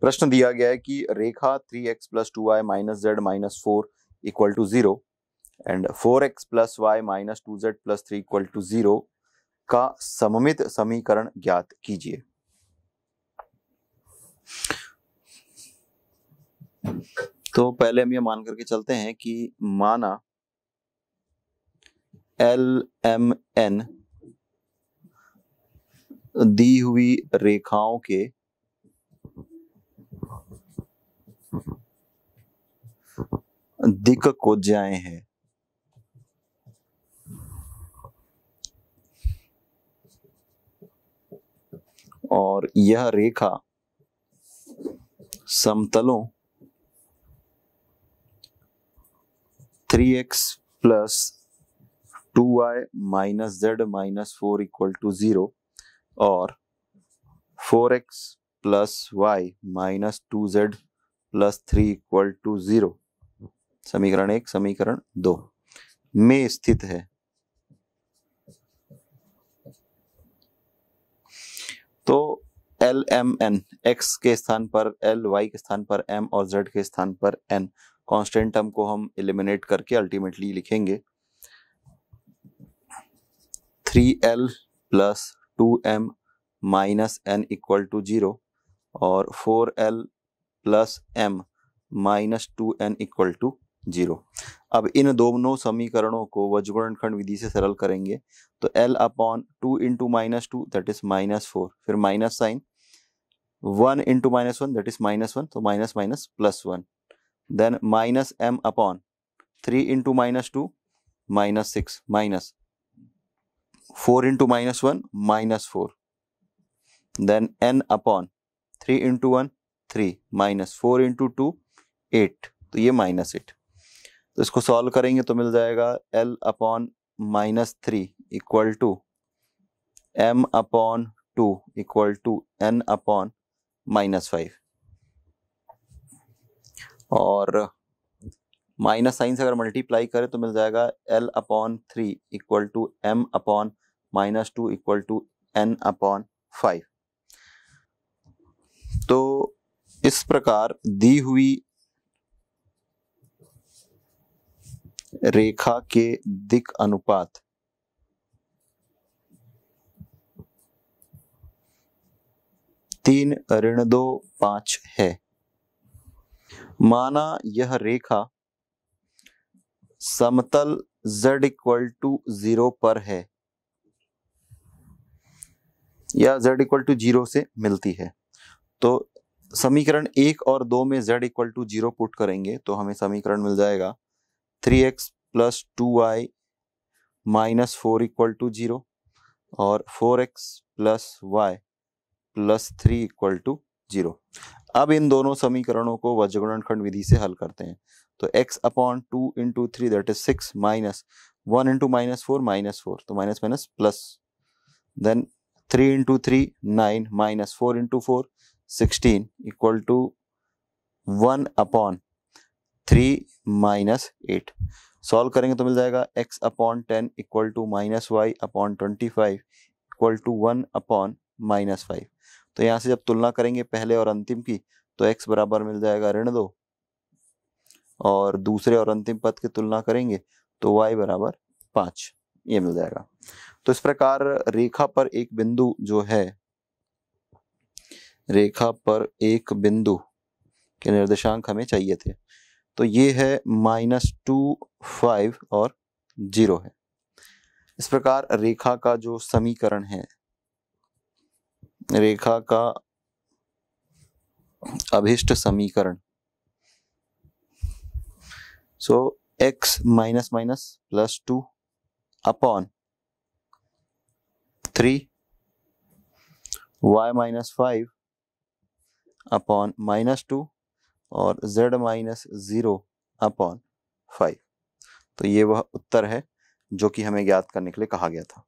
प्रश्न दिया गया है कि रेखा three x plus two y minus z minus four equal to zero and four x plus y minus two z plus three equal to zero का सममित समीकरण ज्ञात कीजिए तो पहले हम ये मान करके चलते हैं कि माना एल एम एन दी हुई रेखाओं के दिक को जाए हैं और यह रेखा समतलों 3x x plus two y minus z minus four equal to zero और 4x x plus y minus two z plus three equal to zero समीकरण एक समीकरण दो में स्थित है तो एल एम एन एक्स के स्थान पर एल वाई के स्थान पर एम और जेड के स्थान पर एन कॉन्स्टेंट टर्म को हम इलिमिनेट करके अल्टीमेटली लिखेंगे three l plus two m minus n equal to zero और four l plus m minus two n equal to zero अब इन दोनों समीकरणों को वजुकरण खंड विधि से सरल करेंगे तो l upon two into minus two that is minus four फिर minus sign one into minus one that is minus one तो minus minus plus one then minus m upon three into minus two minus six minus four into minus one minus four then n upon three into one three minus four into two eight तो ये minus eight तो इसको solve करेंगे तो मिल जाएगा l upon minus three equal to m upon two equal to n upon minus five और minus sign से अगर मल्टीप्लाई करें तो मिल जाएगा l upon three equal to m upon minus two equal to n upon five तो इस प्रकार दी हुई रेखा के दिक अनुपात तीन ऋण दो पांच है माना यह रेखा समतल z इक्वल टू जीरो पर है या z इक्वल टू जीरो से मिलती है तो समीकरण एक और दो में z equal to zero put करेंगे तो हमें समीकरण मिल जाएगा three x plus two y minus four equal to zero और four x plus y plus three equal to zero अब इन दोनों समीकरणों को वज्रगुणनखंड विधि से हल करते हैं तो x upon two into three that is six minus one into minus four minus four तो minus minus plus then three into three nine minus four into four sixteen equal to one upon three minus eight solve करेंगे तो मिल जाएगा x upon ten equal to minus y upon twenty five equal to one upon minus five तो यहाँ से जब तुलना करेंगे पहले और अंतिम की तो एक्स बराबर मिल जाएगा ऋण दो और दूसरे और अंतिम पद की तुलना करेंगे तो वाई बराबर पाँच ये मिल जाएगा तो इस प्रकार रेखा पर एक बिंदु जो है रेखा पर एक बिंदु के निर्देशांक हमें चाहिए थे तो ये है माइनस टू फाइव और जीरो है इस प्रकार रेखा का जो समीकरण है रेखा का अभिष्ट समीकरण so x minus minus plus two upon three y minus five upon minus two और z minus zero upon five तो ये वह उत्तर है जो कि हमें ज्ञात करने के लिए कहा गया था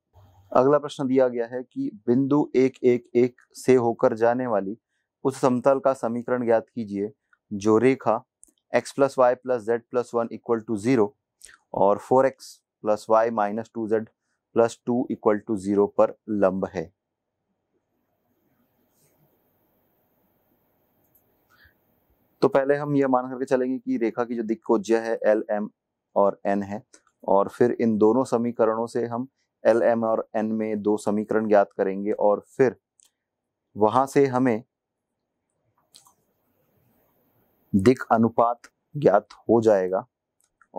अगला प्रश्न दिया गया है कि बिंदु एक एक एक से होकर जाने वाली उस समतल का समीकरण ज्ञात कीजिए जो रेखा x plus y plus z plus one equal to zero और four x plus y minus two z plus two equal to zero पर लंब है तो पहले हम यह मान करके चलेंगे कि रेखा की जो दिक्कोज्य है एल एम और एन है और फिर इन दोनों समीकरणों से हम एल एम और एन में दो समीकरण ज्ञात करेंगे और फिर वहां से हमें दिक अनुपात ज्ञात हो जाएगा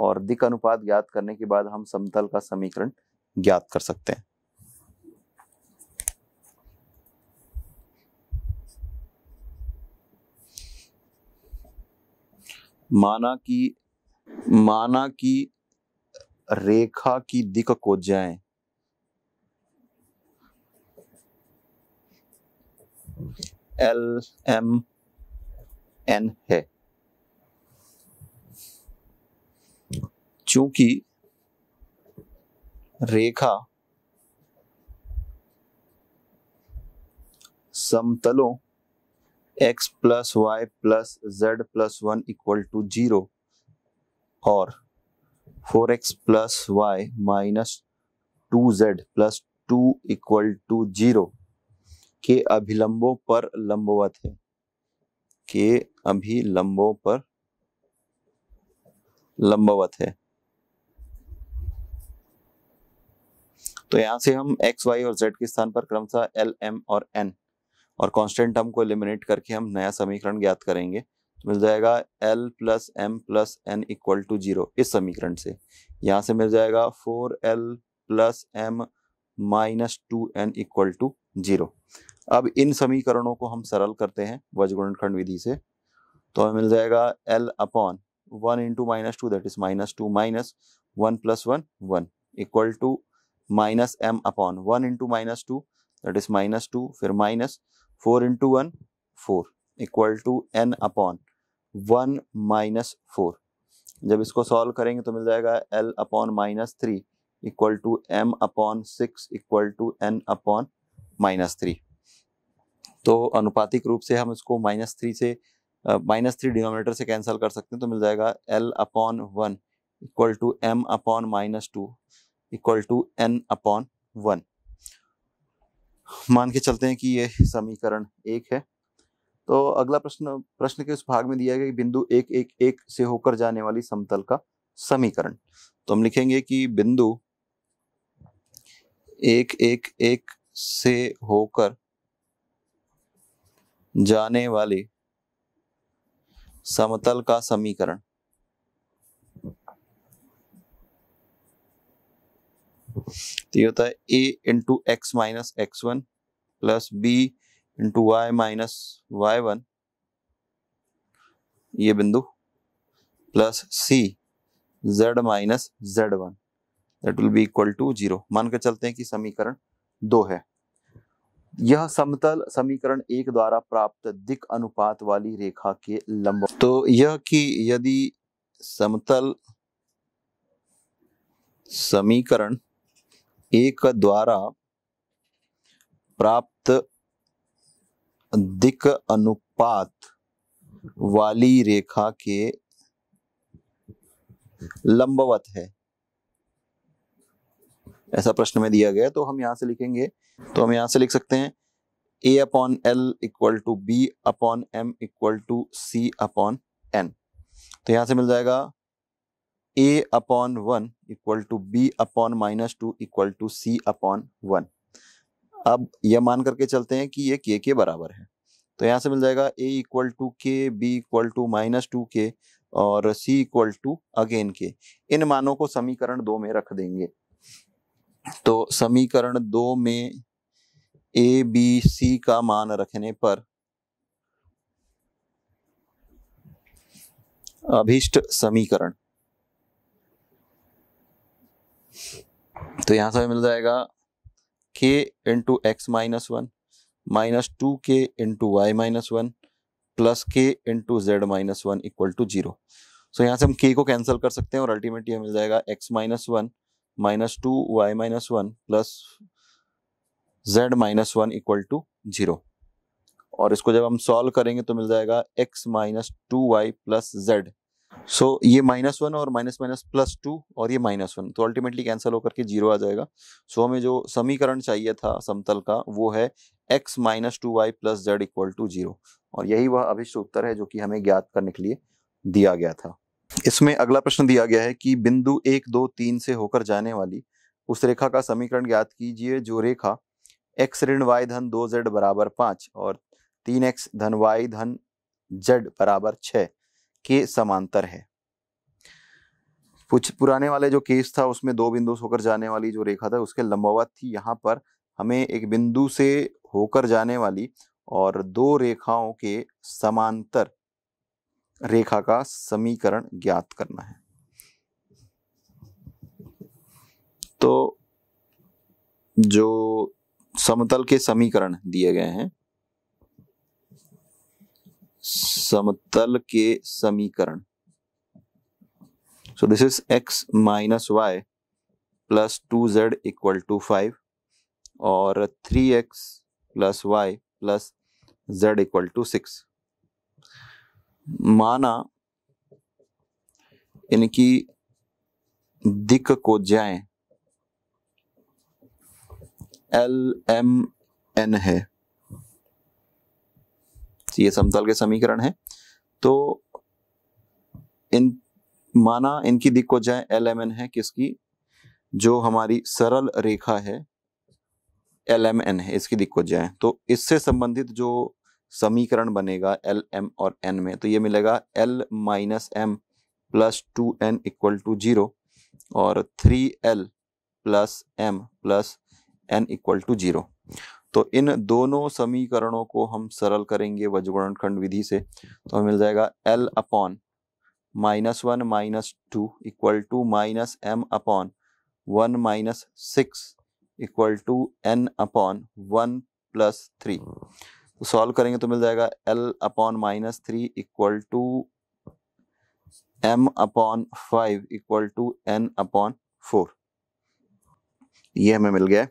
और दिक अनुपात ज्ञात करने के बाद हम समतल का समीकरण ज्ञात कर सकते हैं माना कि माना कि रेखा की दिक को जाए एल एम एन है चूंकि रेखा समतलों x plus y plus z plus one equal to zero और four x plus y minus two z plus two equal to zero के अभिलंबों पर लंबवत है के अभिलंबों पर लंबवत है तो यहां से हम एक्स वाई और जेड के स्थान पर क्रमशः एल एम और एन और कांस्टेंट टर्म को एलिमिनेट करके हम नया समीकरण ज्ञात करेंगे तो मिल जाएगा l plus m plus n equal to zero इस समीकरण से यहाँ से मिल जाएगा four l plus m minus two n equal to zero अब इन समीकरणों को हम सरल करते हैं वजगुणनखंड विधि से तो हमें मिल जाएगा l upon one into minus two that is minus two minus one plus one one equal to minus m upon one into minus two that is minus two फिर minus four into one four equal to n upon one minus four जब इसको solve करेंगे तो मिल जाएगा l upon minus three equal to m upon six equal to n upon minus three तो अनुपातिक रूप से हम इसको माइनस थ्री से माइनस थ्री डिनोमिनेटर से कैंसिल कर सकते हैं तो मिल जाएगा l upon one equal to m upon minus two equal to n upon one मान के चलते हैं कि ये समीकरण एक है तो अगला प्रश्न प्रश्न के उस भाग में दिया गया कि बिंदु एक एक एक से होकर जाने वाली समतल का समीकरण तो हम लिखेंगे कि बिंदु एक एक एक से होकर जाने वाले समतल का समीकरण तो ये होता है a into x minus x one plus b into y minus y one ये बिंदु plus c z minus z one that will be equal to zero मान के चलते हैं कि समीकरण दो है यह समतल समीकरण एक द्वारा प्राप्त दिक अनुपात वाली रेखा के लंब तो यह कि यदि समतल समीकरण एक द्वारा प्राप्त दिक अनुपात वाली रेखा के लंबवत है ऐसा प्रश्न में दिया गया तो हम यहां से लिखेंगे तो हम यहां से लिख सकते हैं a upon l equal to b upon m equal to c upon n तो यहां से मिल जाएगा a upon one equal to b upon minus two equal to c upon one अब यह मान करके चलते हैं कि ये के के बराबर है तो यहाँ से मिल जाएगा a equal to k b equal to minus two k और सी इक्वल टू अगेन के इन मानों को समीकरण दो में रख देंगे तो समीकरण दो में ए बी सी का मान रखने पर अभिष्ट समीकरण तो यहाँ से मिल जाएगा k into x minus one minus two k into y minus one plus k into z minus one equal to zero so यहाँ से हम के को कैंसिल कर सकते हैं और अल्टीमेटली हमें मिल जाएगा x minus one minus two y minus one plus z minus one equal to zero और इसको जब हम सॉल्व करेंगे तो मिल जाएगा x minus two y plus z so so, ये माइनस वन और माइनस माइनस प्लस टू और ये माइनस वन तो अल्टीमेटली कैंसिल होकर के जीरो आ जाएगा सो so, हमें जो समीकरण चाहिए था समतल का वो है x minus two y plus z equal to zero और यही वह अभिष्ट उत्तर है जो कि हमें ज्ञात करने के लिए दिया गया था इसमें अगला प्रश्न दिया गया है कि बिंदु एक दो तीन से होकर जाने वाली उस रेखा का समीकरण ज्ञात कीजिए जो रेखा एक्स ऋण वाई धन दो जेड बराबर पाँच और तीन एक्स धन वाई धन जेड बराबर छः के समांतर है कुछ पुराने वाले जो केस था उसमें दो बिंदु से होकर जाने वाली जो रेखा था उसके लंबावत थी यहाँ पर हमें एक बिंदु से होकर जाने वाली और दो रेखाओं के समांतर रेखा का समीकरण ज्ञात करना है तो जो समतल के समीकरण दिए गए हैं समतल के समीकरण so this is x minus y plus two z equal to five और three x plus y plus z equal to six माना इनकी दिक को जाए एल एम एन है ये समतल के समीकरण है तो इन माना इनकी दिक को जाए एल एम एन है किसकी जो हमारी सरल रेखा है एल एम एन है इसकी दिक को जाए तो इससे संबंधित जो समीकरण बनेगा एल एम और एन में तो ये मिलेगा l minus m plus two n equal to zero और three l plus m plus n equal to zero तो इन दोनों समीकरणों को हम सरल करेंगे वजगुणन विधि से तो हमें मिल जाएगा l upon minus one minus two equal to minus m upon one minus six equal to n upon one plus three तो सॉल्व करेंगे तो मिल जाएगा l upon minus three equal to m upon five equal to n upon four ये हमें मिल गया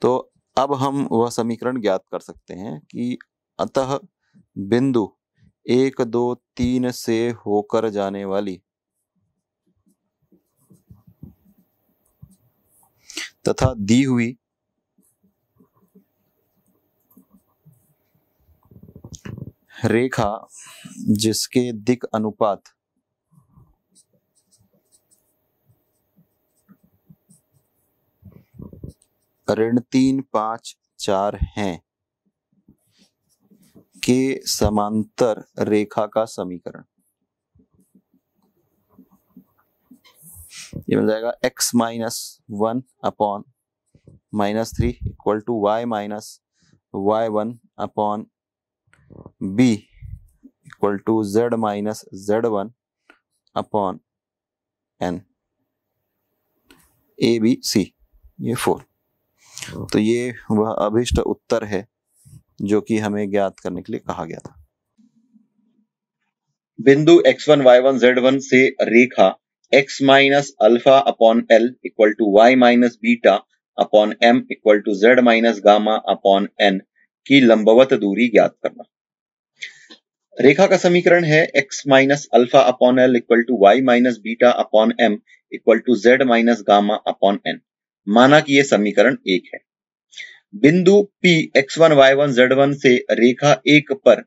तो अब हम वह समीकरण ज्ञात कर सकते हैं कि अतः बिंदु एक दो तीन से होकर जाने वाली तथा दी हुई रेखा जिसके दिक अनुपात ऋण तीन पाँच चार है के समांतर रेखा का समीकरण ये मिल जाएगा x minus one upon minus three equal to y minus y one upon b equal to z minus z one upon n a b c ये फोर तो ये वह अभिष्ट उत्तर है जो कि हमें ज्ञात करने के लिए कहा गया था बिंदु x one y one z one से रेखा x minus alpha upon l equal to y minus beta upon m equal to z minus gamma upon n की लंबवत दूरी ज्ञात करना रेखा का समीकरण है x minus alpha upon l equal to y minus beta upon m equal to z minus gamma upon n माना कि यह समीकरण एक है बिंदु P x1 y1 z1 से रेखा एक पर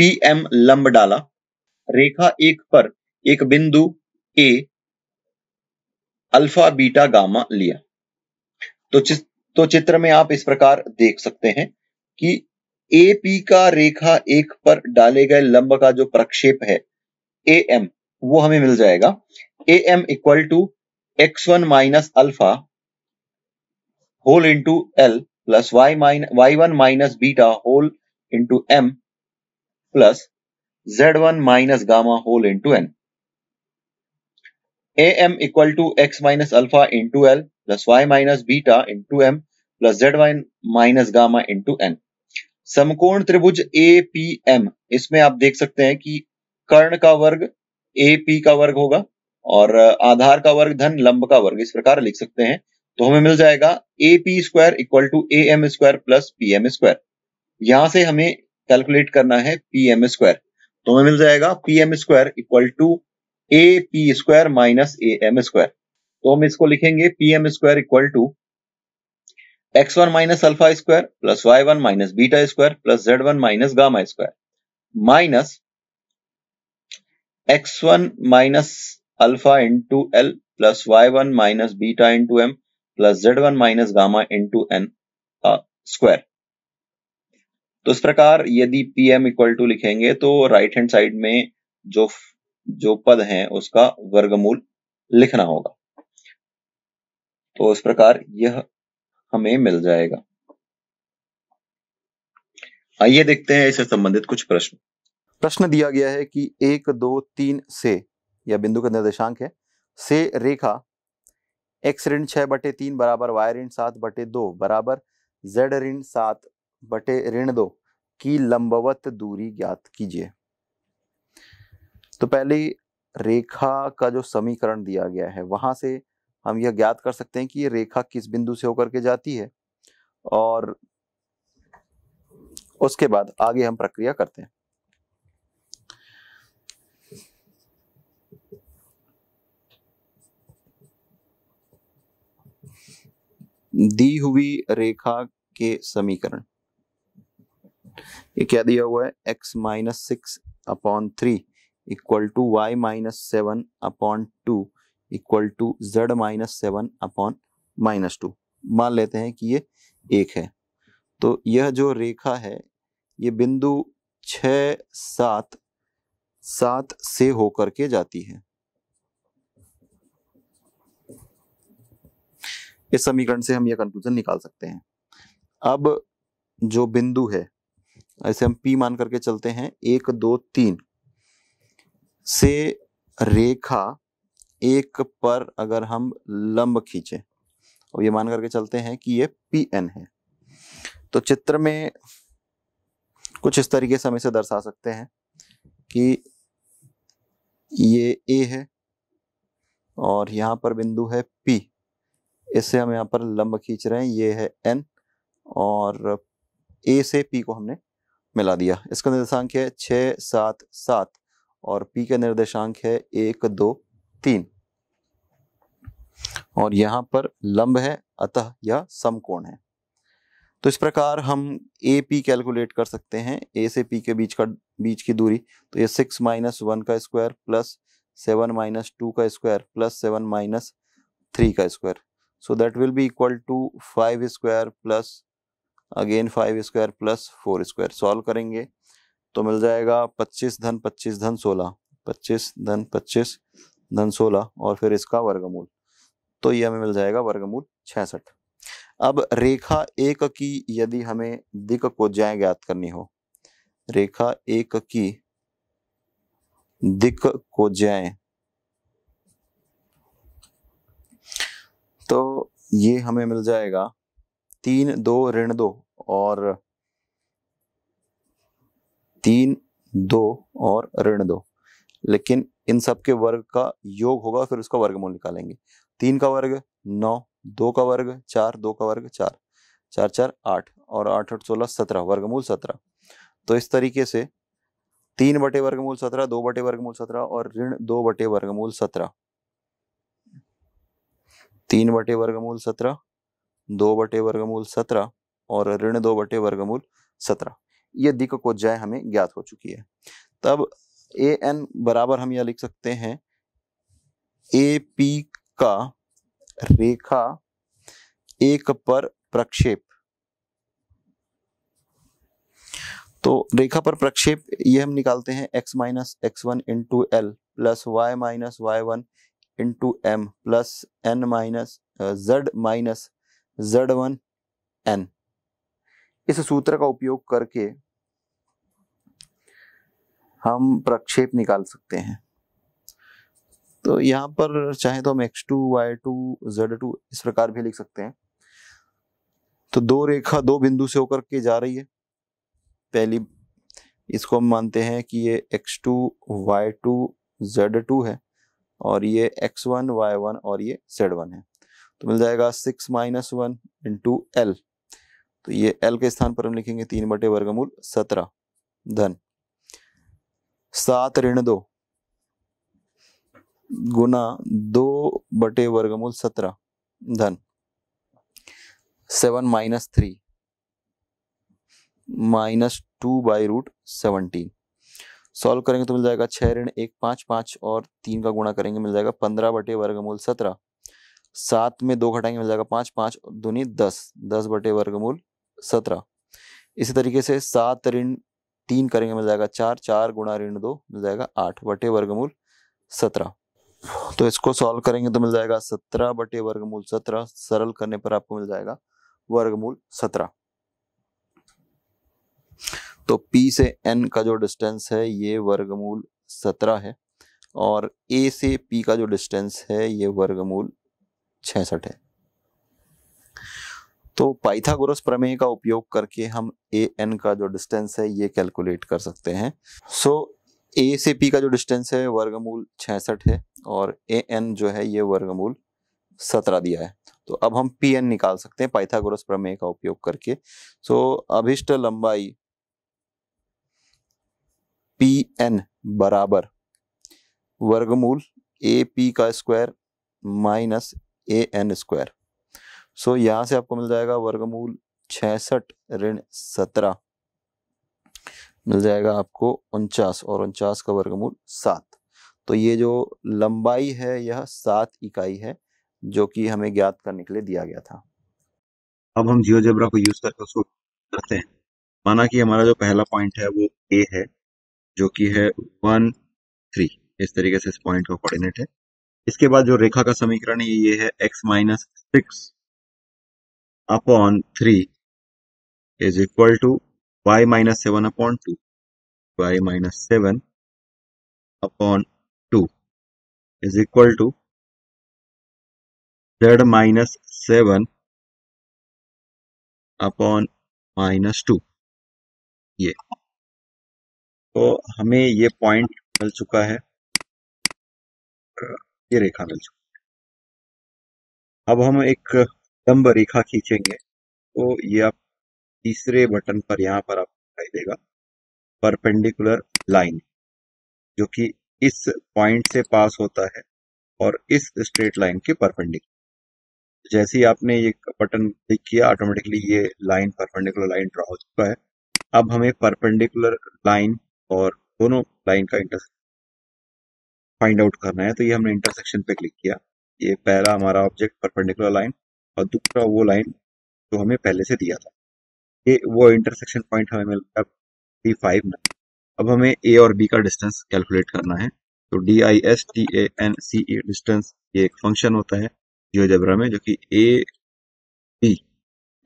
PM लंब डाला रेखा एक पर एक बिंदु A अल्फा बीटा गामा लिया तो चित, तो चित्र में आप इस प्रकार देख सकते हैं कि ए पी का रेखा एक पर डाले गए लंब का जो प्रक्षेप है ए एम वो हमें मिल जाएगा A M equal to x one minus alpha whole into l plus y y one minus beta whole into m plus z one minus gamma whole into n A M equal to x minus alpha into l plus y minus beta into m plus z one minus gamma into n समकोण त्रिभुज A P M इसमें आप देख सकते हैं कि कर्ण का वर्ग ए पी का वर्ग होगा और आधार का वर्ग धन लंब का वर्ग इस प्रकार लिख सकते हैं तो हमें मिल जाएगा A P square equal to A M square plus P M square यहां से हमें कैलकुलेट करना है पी एम स्क्वायर तो हमें मिल जाएगा P M square equal to A P square minus A M square तो हम इसको लिखेंगे P M square equal to x one minus alpha square plus y one minus beta square plus z one minus gamma square minus x one minus alpha into l plus y one minus beta into m plus z one minus gamma into n square तो इस प्रकार यदि P M equal to लिखेंगे तो right hand side में जो जो पद है उसका वर्गमूल लिखना होगा तो इस प्रकार यह हमें मिल जाएगा आइए देखते हैं इससे संबंधित कुछ प्रश्न प्रश्न दिया गया है कि एक दो तीन से या बिंदु का निर्देशांक है से रेखा एक्स ऋण छः बटे तीन बराबर वाई ऋण सात बटे दो बराबर जेड ऋण सात बटे ऋण दो की लंबवत दूरी ज्ञात कीजिए तो पहले रेखा का जो समीकरण दिया गया है वहां से हम यह ज्ञात कर सकते हैं कि ये रेखा किस बिंदु से होकर के जाती है और उसके बाद आगे हम प्रक्रिया करते हैं दी हुई रेखा के समीकरण ये क्या दिया हुआ है x minus six upon three equal to y minus seven upon two equal to z minus seven upon minus two मान लेते हैं कि ये एक है तो यह जो रेखा है ये बिंदु छ सात सात से होकर के जाती है इस समीकरण से हम यह कंक्लूजन निकाल सकते हैं अब जो बिंदु है ऐसे हम पी मान करके चलते हैं एक दो तीन से रेखा एक पर अगर हम लंब खींचे और ये मान करके चलते हैं कि ये पी एन है तो चित्र में कुछ इस तरीके से हम इसे दर्शा सकते हैं कि ये ए है और यहाँ पर बिंदु है पी इससे हम यहाँ पर लंब खींच रहे हैं ये है एन और ए से पी को हमने मिला दिया इसका निर्देशांक है छ सात सात और पी का निर्देशांक है एक दो तीन और यहाँ पर लंब है अतः यह समकोण है तो इस प्रकार हम ए पी कैलकुलेट कर सकते हैं ए से पी के बीच का बीच की दूरी तो ये सिक्स माइनस वन का square plus seven minus two का square plus seven minus three का square so that will be equal to 5 square plus again five square plus four square solve करेंगे तो मिल जाएगा पच्चीस धन पच्चीस धन सोलह पच्चीस धन पच्चीस धन सोलह और फिर इसका वर्गमूल तो ये हमें मिल जाएगा वर्गमूल छियासठ अब रेखा एक की यदि हमें दिक को ज्याय ज्ञात करनी हो रेखा एक की दिक को ज्याय तो ये हमें मिल जाएगा तीन दो ऋण दो और तीन दो और ऋण दो लेकिन इन सब के वर्ग का योग होगा फिर उसका वर्गमूल निकालेंगे तीन का वर्ग नौ दो का वर्ग चार दो का वर्ग चार चार चार आठ और आठ आठ सोलह सत्रह वर्गमूल सत्रह तो इस तरीके से तीन बटे वर्गमूल सत्रह दो बटे वर्गमूल सत्रह और ऋण दो बटे वर्गमूल सत्रह तीन बटे वर्गमूल सत्रह दो बटे वर्गमूल सत्रह और ऋण दो बटे वर्गमूल सत्रह ये दिक को जय हमें ज्ञात हो चुकी है तब ए एन बराबर हम यह लिख सकते हैं ए पी का रेखा एक पर प्रक्षेप तो रेखा पर प्रक्षेप ये हम निकालते हैं x minus x one into l plus y minus y one into m plus n minus z minus z one n इस सूत्र का उपयोग करके हम प्रक्षेप निकाल सकते हैं तो यहाँ पर चाहे तो हम x two y two z two इस प्रकार भी लिख सकते हैं तो दो रेखा दो बिंदु से होकर के जा रही है पहली इसको हम मानते हैं कि ये x two y two z two है और ये एक्स वन वाई वन और ये सेड वन है तो मिल जाएगा six minus one into l तो ये एल के स्थान पर हम लिखेंगे तीन बटे वर्गमूल सत्रह धन सात ऋण दो गुना दो बटे वर्गमूल सत्रह धन seven minus three minus two by root seventeen solve करेंगे तो मिल जाएगा छः ऋण एक पाँच पाँच और तीन का गुणा करेंगे मिल जाएगा पंद्रह बटे वर्गमूल सत्रह सात में दो घटाएंगे मिल जाएगा पाँच पाँच दूनी दस दस बटे वर्गमूल सत्रह इसी तरीके से सात ऋण तीन करेंगे मिल जाएगा चार चार गुणा ऋण दो मिल जाएगा आठ बटे वर्गमूल सत्रह तो इसको सॉल्व करेंगे तो मिल जाएगा सत्रह बटे वर्गमूल सत्रह सरल करने पर आपको मिल जाएगा वर्गमूल सत्रह तो P से N का जो डिस्टेंस है ये वर्गमूल सत्रह है और A से P का जो डिस्टेंस है ये वर्गमूल छसठ है तो पाइथागोरस प्रमेय का उपयोग करके हम ए एन का जो डिस्टेंस है ये कैलकुलेट कर सकते हैं सो so, ए से पी का जो डिस्टेंस है वर्गमूल छसठ है और ए एन जो है ये वर्गमूल सत्रह दिया है तो अब हम पी एन निकाल सकते हैं पाइथागोरस प्रमेय का उपयोग करके सो so, अभिष्ट लंबाई पी एन बराबर वर्गमूल ए पी का square minus A N square so यहाँ से आपको मिल जाएगा वर्गमूल छसठ ऋण सत्रह मिल जाएगा आपको उनचास और उनचास का वर्गमूल सात तो ये जो लंबाई है यह सात इकाई है जो कि हमें ज्ञात करने के लिए दिया गया था अब हम जियोजेब्रा को यूज करके उसको करते हैं माना कि हमारा जो पहला पॉइंट है वो ए है जो कि है वन थ्री इस तरीके से इस पॉइंट का कोऑर्डिनेट है इसके बाद जो रेखा का समीकरण है ये है x minus six upon three is equal to y minus seven upon two y minus seven upon two is equal to z minus seven upon minus two ये तो हमें ये पॉइंट मिल चुका है ये रेखा मिल चुकी है अब हम एक लंब रेखा खींचेंगे तो ये आप तीसरे बटन पर यहाँ पर आप दिखाई देगा परपेंडिकुलर लाइन जो कि इस पॉइंट से पास होता है और इस स्ट्रेट लाइन के परपेंडिकुलर जैसे ही आपने ये बटन क्लिक किया ऑटोमेटिकली ये लाइन परपेंडिकुलर लाइन ड्रा हो चुका है अब हमें परपेंडिकुलर लाइन और दोनों लाइन का इंटर फाइंड आउट करना है तो ये हमने इंटरसेक्शन पे क्लिक किया ये पहला हमारा ऑब्जेक्ट परपेंडिकुलर लाइन और दूसरा वो लाइन जो हमें पहले से दिया था ये वो इंटरसेक्शन पॉइंट हमें मिल गया डी फाइव में अब हमें ए और बी का डिस्टेंस कैलकुलेट करना है तो D I S T A N C E distance ये एक फंक्शन होता है जबरा में जो कि ए बी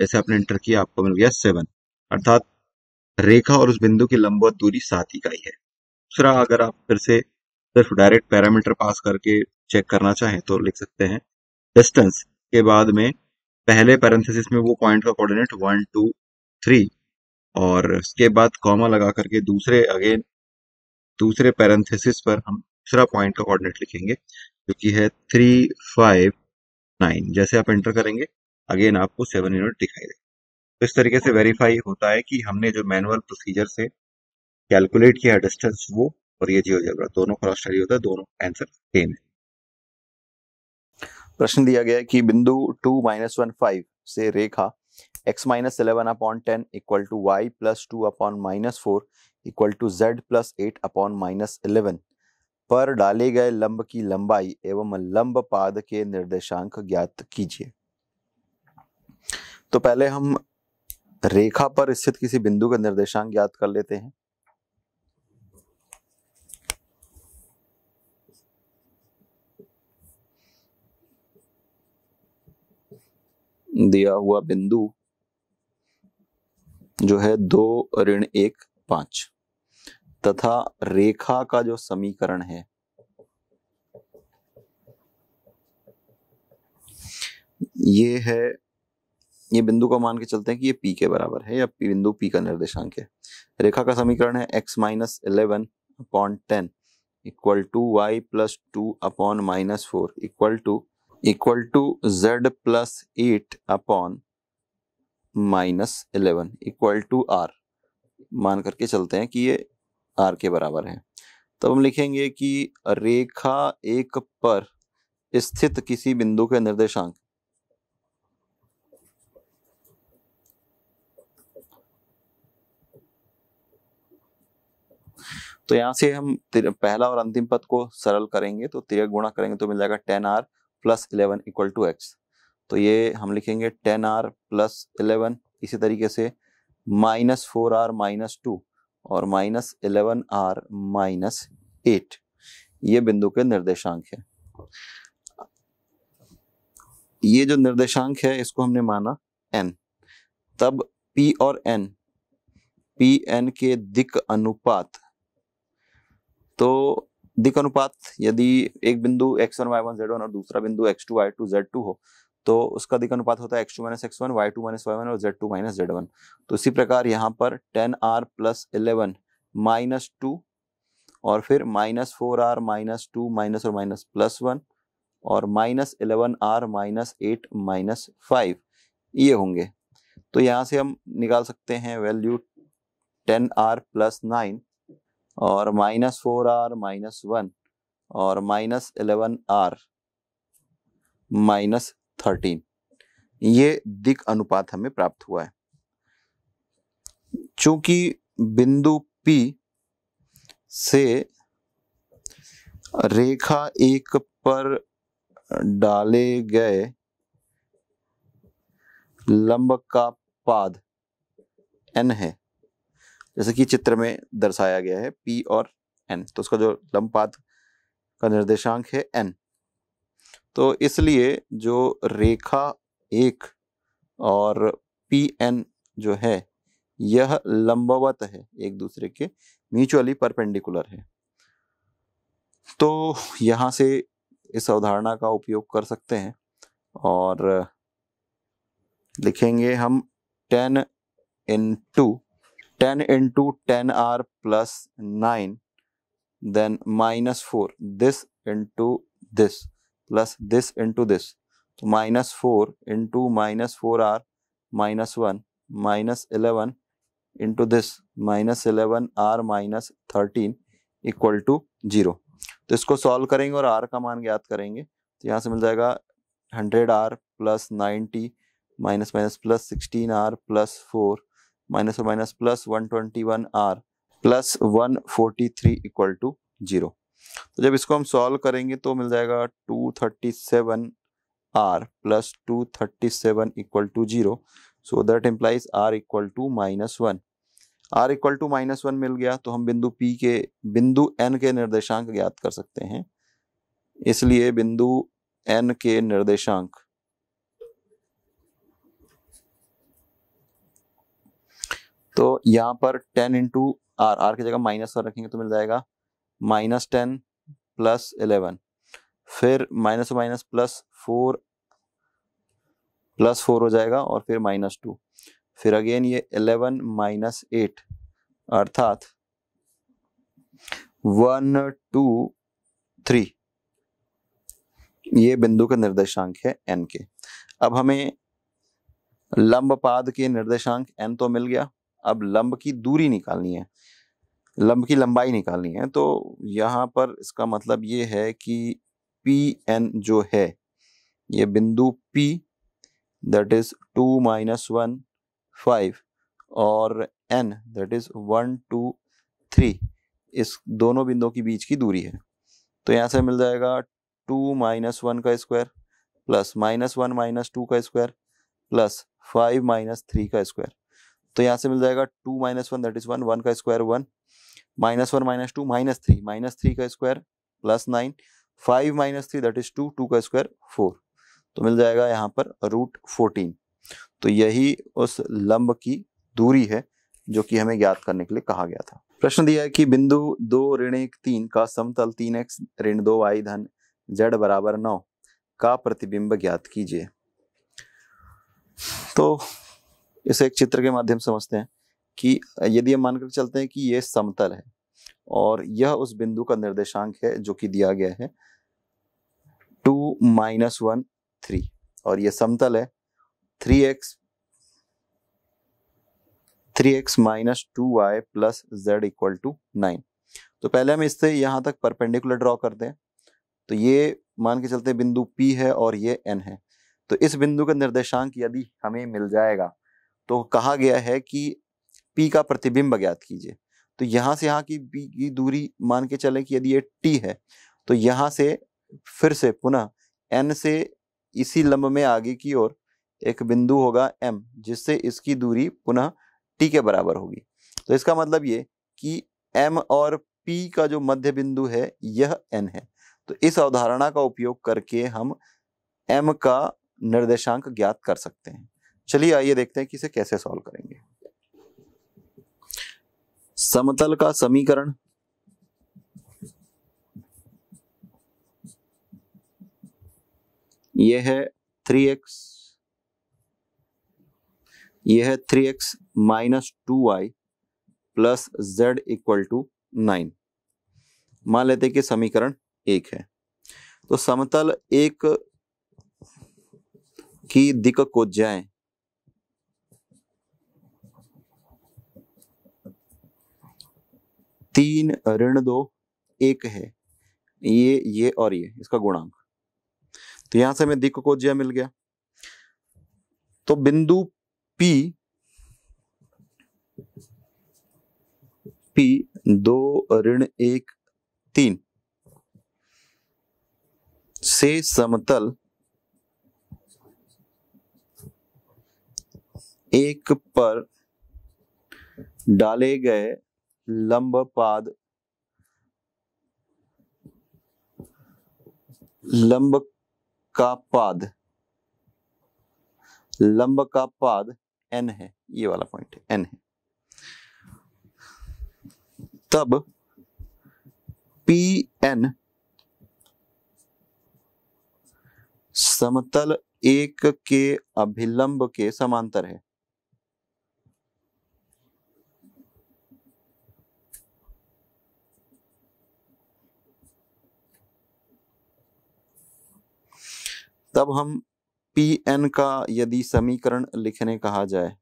जैसे आपने इंटर किया आपको मिल गया सेवन अर्थात रेखा और उस बिंदु की लंबवत दूरी सात इकाई है दूसरा अगर आप फिर से सिर्फ डायरेक्ट पैरामीटर पास करके चेक करना चाहें तो लिख सकते हैं डिस्टेंस के बाद में पहले पैरेंथेसिस में वो पॉइंट का कोऑर्डिनेट वन टू थ्री और उसके बाद कॉमा लगा करके दूसरे अगेन दूसरे पैरेंथेसिस पर हम दूसरा पॉइंट का कोऑर्डिनेट लिखेंगे जो कि है थ्री फाइव नाइन जैसे आप एंटर करेंगे अगेन आपको सेवन यूनिट दिखाई देगा तो इस तरीके से वेरीफाई होता है कि हमने जो मैनुअल प्रोसीजर से कैलकुलेट किया डिस्टेंस वो और ये जियो जेब्रा दोनों क्रॉस स्टडी होता है दोनों आंसर सेम है प्रश्न दिया गया है कि बिंदु टू माइनस वन फाइव से रेखा x minus eleven upon ten equal to y plus two upon minus four equal to z plus eight upon minus eleven पर डाले गए लंब की लंबाई एवं लंब पाद के निर्देशांक ज्ञात कीजिए तो पहले हम रेखा पर स्थित किसी बिंदु का निर्देशांक ज्ञात कर लेते हैं दिया हुआ बिंदु जो है दो ऋण एक पांच तथा रेखा का जो समीकरण है ये है ये बिंदु का मान के चलते हैं कि ये पी के बराबर है या बिंदु पी का निर्देशांक है रेखा का समीकरण है x minus eleven upon ten equal to y plus two upon minus four equal to equal to z plus eight upon minus eleven equal to r मान करके चलते हैं कि ये आर के बराबर है तब हम लिखेंगे कि रेखा एक पर स्थित किसी बिंदु के निर्देशांक तो यहाँ से हम पहला और अंतिम पद को सरल करेंगे तो तिरक गुणा करेंगे तो मिल जाएगा ten r plus eleven equal to x तो ये हम लिखेंगे टेन आर प्लस इलेवन इसी तरीके से minus four r minus two और minus eleven r minus eight ये बिंदु के निर्देशांक है ये जो निर्देशांक है इसको हमने माना एन तब पी और एन पी एन के दिक अनुपात तो दिक अनुपात यदि एक बिंदु x one y one z one और दूसरा बिंदु x two y two z two हो तो उसका दिक अनुपात होता है x two minus x one y two minus y one और z two minus z one तो इसी प्रकार यहाँ पर ten r plus eleven minus two और फिर minus four r minus two minus और माइनस प्लस वन और minus eleven r minus eight minus five ये होंगे तो यहाँ से हम निकाल सकते हैं value ten r plus nine और minus four r minus one और minus eleven r minus thirteen ये दिक अनुपात हमें प्राप्त हुआ है चूंकि बिंदु P से रेखा एक पर डाले गए लंब का पाद n है जैसे कि चित्र में दर्शाया गया है पी और एन तो उसका जो लंबपात का निर्देशांक है एन तो इसलिए जो रेखा एक और पी एन जो है यह लंबवत है एक दूसरे के म्यूचुअली परपेंडिकुलर है तो यहाँ से इस अवधारणा का उपयोग कर सकते हैं और लिखेंगे हम ten into ten into ten r plus nine then minus four this into this plus this into this तो minus four into minus four r minus one minus eleven into this minus eleven r minus thirteen equal to zero तो इसको solve करेंगे और are का मान ज्ञात करेंगे तो यहाँ से मिल जाएगा hundred r plus ninety minus minus plus sixteen r plus four minus और minus plus one twenty one r plus one forty three equal to zero तो जब इसको हम सॉल्व करेंगे तो मिल जाएगा two thirty seven r plus two thirty seven equal to zero so that implies r equal to minus one r equal to minus one मिल गया तो हम बिंदु पी के बिंदु एन के निर्देशांक ज्ञात कर सकते हैं इसलिए बिंदु एन के निर्देशांक तो यहाँ पर टेन इंटू आर आर की जगह माइनस वन रखेंगे तो मिल जाएगा माइनस टेन प्लस इलेवन फिर minus minus plus four plus four हो जाएगा और फिर माइनस टू फिर अगेन ये इलेवन माइनस एट अर्थात वन टू थ्री ये बिंदु का निर्देशांक है एन के अब हमें लंब पाद के निर्देशांक एन तो मिल गया अब लंब की दूरी निकालनी है लंब की लंबाई निकालनी है तो यहाँ पर इसका मतलब ये है कि पी एन जो है ये बिंदु P that is two minus one five और N that is one two three इस दोनों बिंदुओं के बीच की दूरी है तो यहाँ से मिल जाएगा टू माइनस वन का square plus minus one minus two का square plus five minus three का स्क्वायर तो यहाँ से मिल जाएगा two minus one that is one one का square one minus one minus two minus three minus three का square plus nine five minus three that is two two का square four तो मिल जाएगा यहाँ पर रूट फोर्टीन तो यही उस लंब की दूरी है जो कि हमें ज्ञात करने के लिए कहा गया था प्रश्न दिया है कि बिंदु दो ऋण एक तीन का समतल तीन एक्स ऋण दो वाई धन जेड बराबर नौ का प्रतिबिंब ज्ञात कीजिए तो इसे एक चित्र के माध्यम समझते हैं कि यदि हम मानकर चलते हैं कि ये समतल है और यह उस बिंदु का निर्देशांक है जो कि दिया गया है टू माइनस वन थ्री और यह समतल है three x three x minus two y plus z equal to nine तो पहले हम इससे यहां तक परपेंडिकुलर ड्रॉ करते हैं तो ये मान के चलते बिंदु पी है और ये एन है तो इस बिंदु का निर्देशांक यदि हमें मिल जाएगा तो कहा गया है कि पी का प्रतिबिंब ज्ञात कीजिए तो यहाँ से यहाँ की पी की दूरी मान के चले कि यदि ये टी है तो यहाँ से फिर से पुनः एन से इसी लंब में आगे की ओर एक बिंदु होगा एम जिससे इसकी दूरी पुनः टी के बराबर होगी तो इसका मतलब ये कि एम और पी का जो मध्य बिंदु है यह एन है तो इस अवधारणा का उपयोग करके हम एम का निर्देशांक ज्ञात कर सकते हैं चलिए आइए देखते हैं कि इसे कैसे सॉल्व करेंगे समतल का समीकरण यह है थ्री एक्स यह है three x minus two y plus z equal to nine मान लेते कि समीकरण एक है तो समतल एक की दिक को जाए तीन ऋण दो एक है ये ये और ये इसका गुणांक तो यहां से हमें दिक कोज्या मिल गया तो बिंदु पी पी दो ऋण एक तीन से समतल एक पर डाले गए लंबपाद लंब का पाद लंब का पाद एन है ये वाला पॉइंट है एन है तब पी एन समतल एक के अभिलंब के समांतर है तब हम पी एन का यदि समीकरण लिखने कहा जाए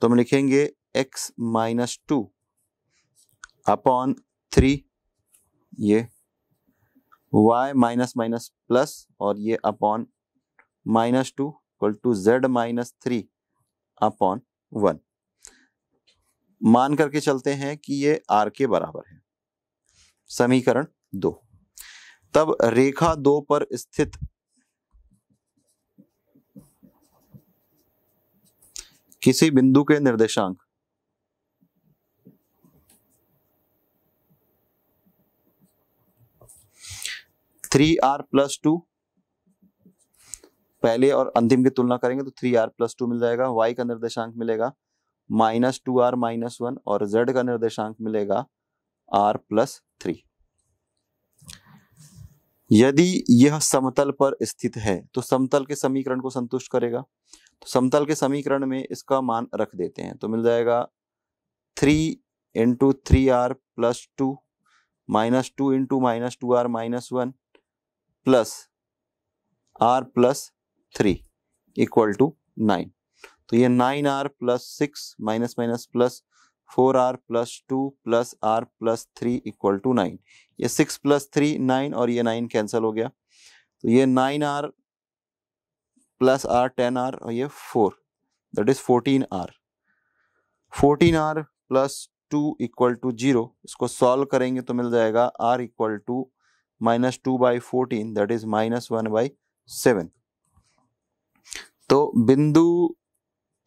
तो हम लिखेंगे x minus two upon three ये y माइनस माइनस प्लस और ये upon minus two equal to z minus three upon one मान करके चलते हैं कि ये आर के बराबर है समीकरण दो तब रेखा दो पर स्थित किसी बिंदु के निर्देशांक थ्री आर प्लस टू पहले और अंतिम की तुलना करेंगे तो थ्री आर प्लस टू मिल जाएगा वाई का निर्देशांक मिलेगा minus two r minus one और जेड का निर्देशांक मिलेगा आर प्लस थ्री यदि यह समतल पर स्थित है तो समतल के समीकरण को संतुष्ट करेगा समतल के समीकरण में इसका मान रख देते हैं तो मिल जाएगा three into three r plus two minus two into minus two r minus one plus r plus three equal to nine तो ये nine r plus six minus minus plus four r plus two plus r plus three equal to nine ये six plus three nine और ये nine cancel हो गया तो ये nine r plus r ten r और ये four that is fourteen are fourteen r plus two equal to zero इसको सॉल्व करेंगे तो मिल जाएगा r equal to minus two by fourteen that is minus one by seven तो बिंदु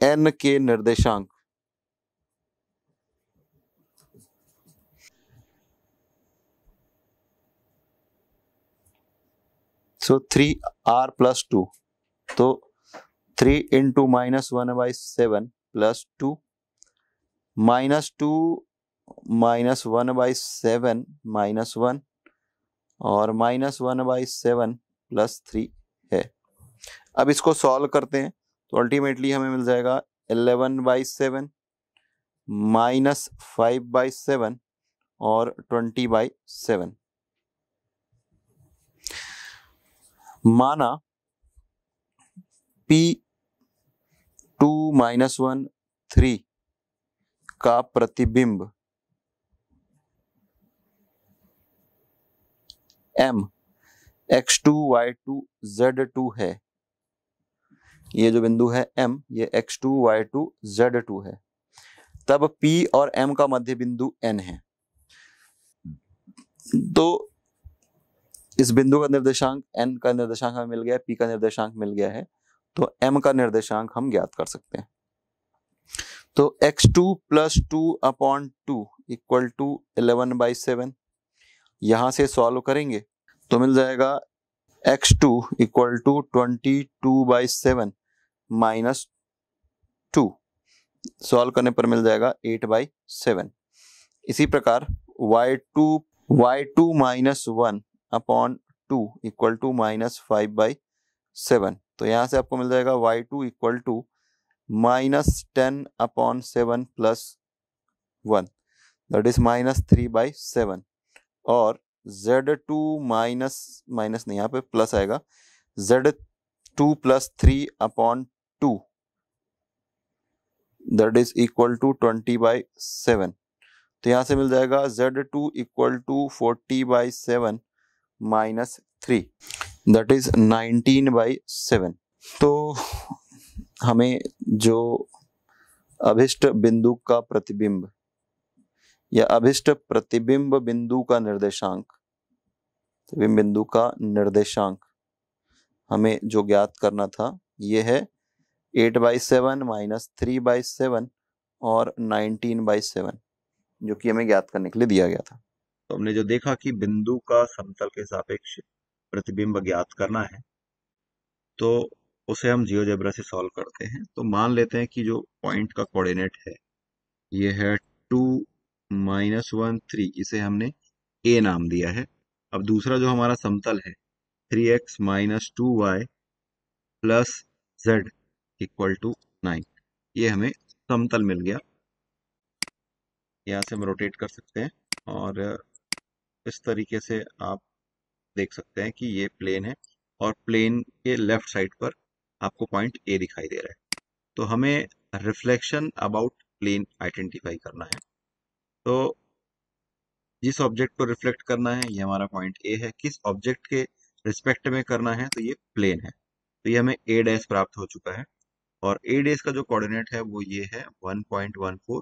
N के निर्देशांक थ्री आर प्लस टू तो three into minus one by seven plus two minus two minus one by seven minus one और minus one by seven plus three है अब इसको solve करते हैं तो अल्टीमेटली हमें मिल जाएगा eleven by seven minus five by seven और ट्वेंटी बाई सेवन माना P two minus one three का प्रतिबिंब M x two y two z two है ये जो बिंदु है एम ये x two y two z two है तब P और M का मध्य बिंदु N है तो इस बिंदु का निर्देशांक N का निर्देशांक हमें मिल गया P का निर्देशांक मिल गया है तो m का निर्देशांक हम ज्ञात कर सकते हैं तो x2 two plus two upon two equal to eleven by seven यहां से सॉल्व करेंगे तो मिल जाएगा x2 two equal to twenty two by seven minus two solve करने पर मिल जाएगा एट बाई सेवन इसी प्रकार y2 two y two minus one upon two equal to minus five by seven तो यहाँ से आपको मिल जाएगा y two equal to minus ten upon seven plus one that is minus three by seven और z two minus minus नहीं यहाँ पे प्लस आएगा z two plus three upon two that is equal to twenty by seven तो यहाँ से मिल जाएगा z two equal to forty by seven minus three that is 19 by seven तो हमें जो अभिष्ट बिंदु का प्रतिबिंब या अभिष्ट प्रतिबिंब बिंदु का निर्देशांक प्रतिबिंब बिंदु का निर्देशांक हमें जो ज्ञात करना था ये है eight by seven minus three by seven और नाइनटीन बाई सेवन जो कि हमें ज्ञात करने के लिए दिया गया था तो हमने जो देखा कि बिंदु का समतल के सापेक्ष प्रतिबिंब ज्ञात करना है तो उसे हम जियो से सॉल्व करते हैं तो मान लेते हैं कि जो पॉइंट का कोऑर्डिनेट है ये है टू माइनस वन थ्री इसे हमने ए नाम दिया है अब दूसरा जो हमारा समतल है three x minus two y plus z equal to nine ये हमें समतल मिल गया यहाँ से हम रोटेट कर सकते हैं और इस तरीके से आप देख सकते हैं कि ये प्लेन है और प्लेन के लेफ्ट साइड पर आपको पॉइंट ए दिखाई दे रहा है तो हमें रिफ्लेक्शन अबाउट प्लेन आइडेंटिफाई करना है तो जिस ऑब्जेक्ट को रिफ्लेक्ट करना है ये हमारा पॉइंट ए है किस ऑब्जेक्ट के रिस्पेक्ट में करना है तो ये प्लेन है तो ये हमें ए डैश प्राप्त हो चुका है और ए डैश का जो कोऑर्डिनेट है वो ये है 1.14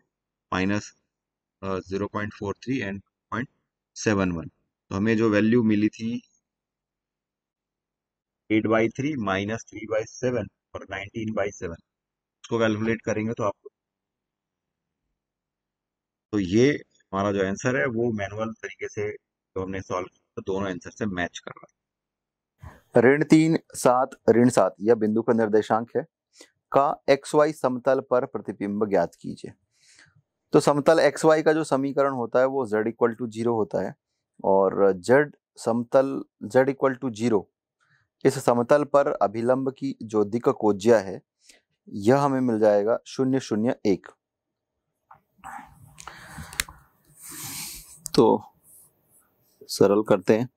minus zero point four three and point seven one तो हमें जो वैल्यू मिली थी eight by three minus three by seven और नाइनटीन बाई सेवन उसको कैलकुलेट करेंगे तो आपको तो ये हमारा जो आंसर है वो मैनुअल तरीके से जो हमने सॉल्व किया तो दोनों आंसर से मैच कर रहा है ऋण तीन सात ऋण सात यह बिंदु का निर्देशांक है का एक्स वाई समतल पर प्रतिबिंब ज्ञात कीजिए तो समतल एक्स वाई का जो समीकरण होता है वो जेड इक्वल टू जीरो होता है और जड समतल जड इक्वल टू जीरो इस समतल पर अभिलंब की जो दिक कोज्या है यह हमें मिल जाएगा शून्य शून्य एक तो सरल करते हैं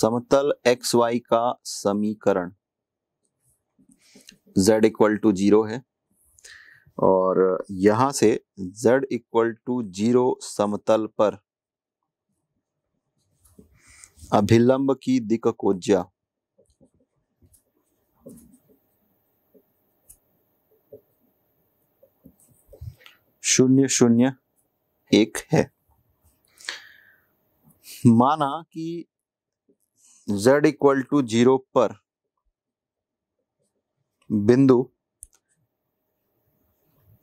समतल एक्स वाई का समीकरण z इक्वल टू जीरो है और यहां से z इक्वल टू जीरो समतल पर अभिलंब की दिक कोज्या शून्य शून्य एक है माना कि z इक्वल टू जीरो पर बिंदु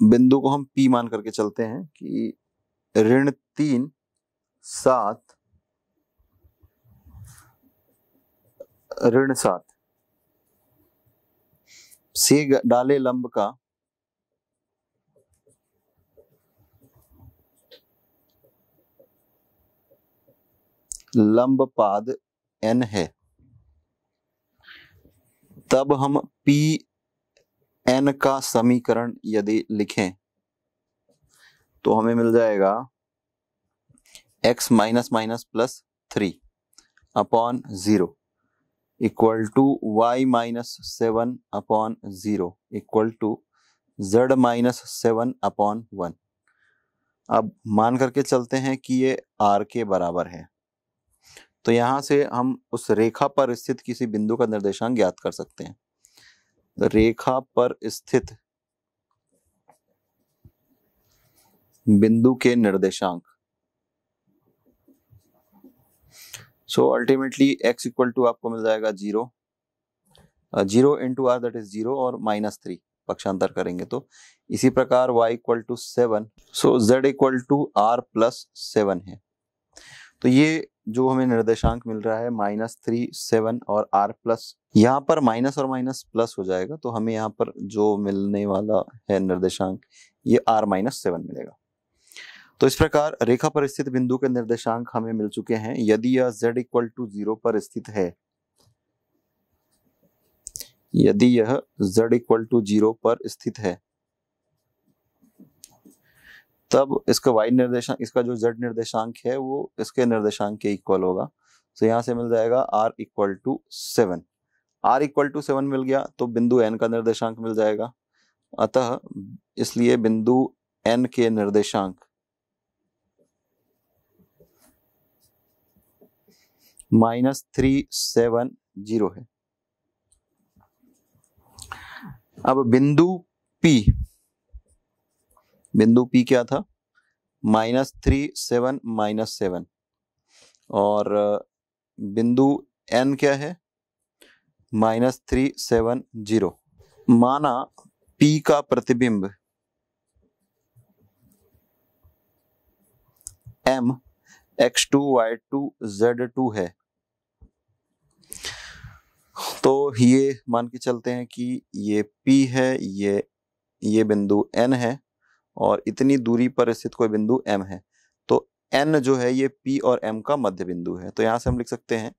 बिंदु को हम पी मान करके चलते हैं कि ऋण तीन सात ऋण सात से डाले लंब का लंब पाद एन है तब हम पी एन का समीकरण यदि लिखें तो हमें मिल जाएगा x minus minus plus three upon zero equal to y minus seven upon zero equal to z minus seven upon one अब मान करके चलते हैं कि ये आर के बराबर है तो यहां से हम उस रेखा पर स्थित किसी बिंदु का निर्देशांक ज्ञात कर सकते हैं रेखा पर स्थित बिंदु के निर्देशांक so ultimately x equal to आपको मिल जाएगा zero zero into r that is zero और माइनस थ्री पक्षांतर करेंगे तो इसी प्रकार y equal to seven so z equal to r plus seven है तो ये जो हमें निर्देशांक मिल रहा है माइनस थ्री सेवन और आर प्लस यहाँ पर माइनस और माइनस प्लस हो जाएगा तो हमें यहाँ पर जो मिलने वाला है निर्देशांक ये आर माइनस सेवन मिलेगा तो इस प्रकार रेखा पर स्थित बिंदु के निर्देशांक हमें मिल चुके हैं यदि यह z इक्वल टू जीरो पर स्थित है यदि यह z इक्वल टू जीरो पर स्थित है तब इसका वाई निर्देशांक इसका जो जेड निर्देशांक है वो इसके निर्देशांक के इक्वल होगा तो यहाँ से मिल जाएगा r equal to seven r equal to seven मिल गया तो बिंदु एन का निर्देशांक मिल जाएगा अतः इसलिए बिंदु एन के निर्देशांक माइनस थ्री सेवन जीरो है अब बिंदु पी बिंदु पी क्या था minus three seven minus seven और बिंदु एन क्या है माइनस थ्री सेवन जीरो माना पी का प्रतिबिंब M x two y two z two है तो ये मान के चलते हैं कि ये P है ये ये बिंदु N है और इतनी दूरी पर स्थित कोई बिंदु एम है तो एन जो है ये पी और एम का मध्य बिंदु है तो यहाँ से हम लिख सकते हैं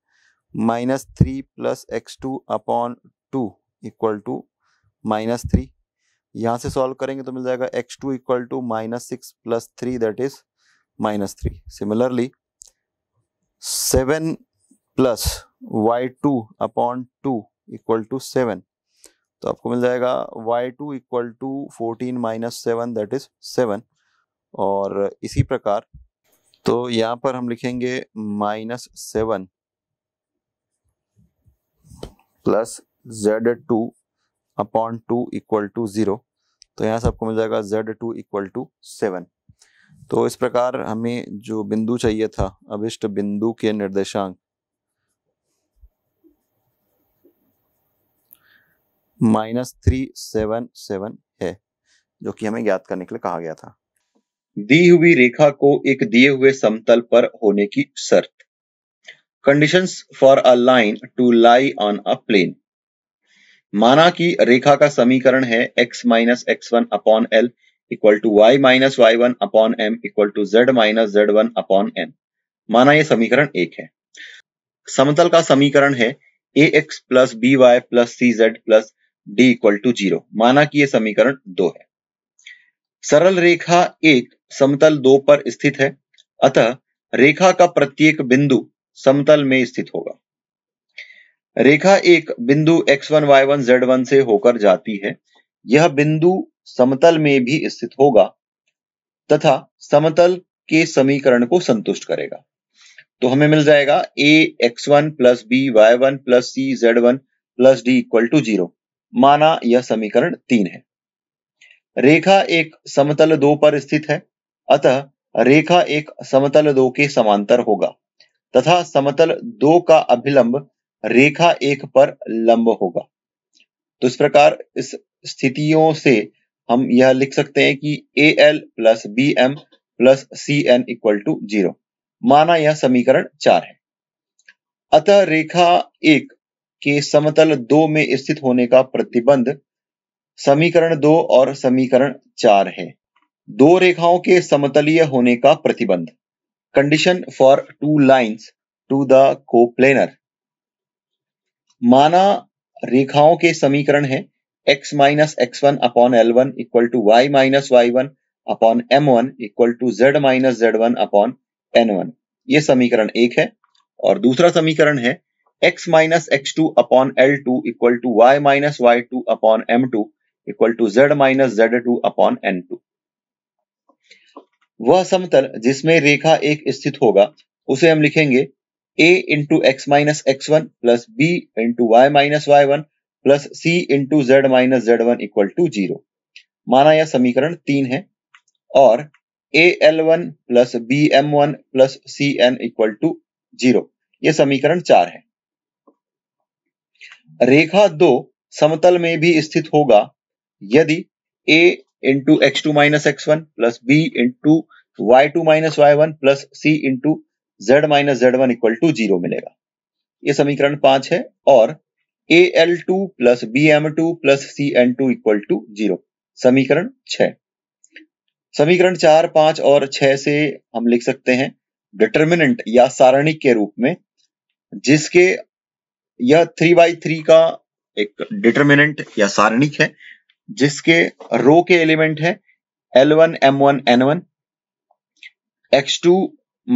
minus three plus x two upon two equal to minus three यहाँ से सॉल्व करेंगे तो मिल जाएगा x two equal to minus six plus three that is minus three similarly seven plus y two upon two equal to seven तो आपको मिल जाएगा y two equal to fourteen minus seven that is seven और इसी प्रकार तो यहाँ पर हम लिखेंगे minus seven plus Z two upon two equal to zero तो यहाँ से आपको मिल जाएगा z two equal to seven तो इस प्रकार हमें जो बिंदु चाहिए था अभिष्ट बिंदु के निर्देशांक माइनस थ्री सेवन सेवन है जो कि हमें ज्ञात करने के लिए कहा गया था दी हुई रेखा को एक दिए हुए समतल पर होने की शर्त conditions for a line to lie on a plane माना कि रेखा का समीकरण है x minus x one upon l equal to y minus y one upon m equal to z minus z one upon m माना यह समीकरण एक है समतल का समीकरण है a x plus b y plus c z plus d equal to zero माना कि यह समीकरण दो है सरल रेखा एक समतल दो पर स्थित है अतः रेखा का प्रत्येक बिंदु समतल में स्थित होगा रेखा एक बिंदु x1, y1, z1 से होकर जाती है यह बिंदु समतल में भी स्थित होगा तथा समतल के समीकरण को संतुष्ट करेगा तो हमें मिल जाएगा a x one plus b y one plus c z one plus d equal to zero माना यह समीकरण तीन है रेखा एक समतल दो पर स्थित है अतः रेखा एक समतल दो के समांतर होगा तथा समतल दो का अभिलंब रेखा एक पर लंब होगा तो इस प्रकार इस स्थितियों से हम यह लिख सकते हैं कि a l plus b m plus c n equal to zero माना यह समीकरण चार है अतः रेखा एक के समतल दो में स्थित होने का प्रतिबंध समीकरण दो और समीकरण चार है दो रेखाओं के समतलीय होने का प्रतिबंध condition for two lines to the coplanar माना रेखाओं के समीकरण है x minus x one upon l one equal to y minus y one upon m one equal to z minus z one upon n one ये समीकरण एक है और दूसरा समीकरण है x minus x2 upon L2 equal to y minus y2 upon M2 equal to z minus z two upon n two वह समतल जिसमें रेखा एक स्थित होगा उसे हम लिखेंगे a into x minus x one plus b into y minus y one plus c into z minus z one equal to zero माना यह समीकरण तीन है और a l one plus b m one plus c n equal to zero समीकरण चार है रेखा दो समतल में भी स्थित होगा यदि a into x two minus x one plus b into y two minus y one plus c into z minus z one equal to zero मिलेगा ये समीकरण पांच है और a l two plus b m two plus c n two equal to zero समीकरण छ समीकरण चार पांच और छह से हम लिख सकते हैं डिटर्मिनेंट या सारणिक के रूप में जिसके यह थ्री बाई थ्री का एक डिटर्मिनेंट या सारणिक है जिसके रो के एलिमेंट है l one m one n one x two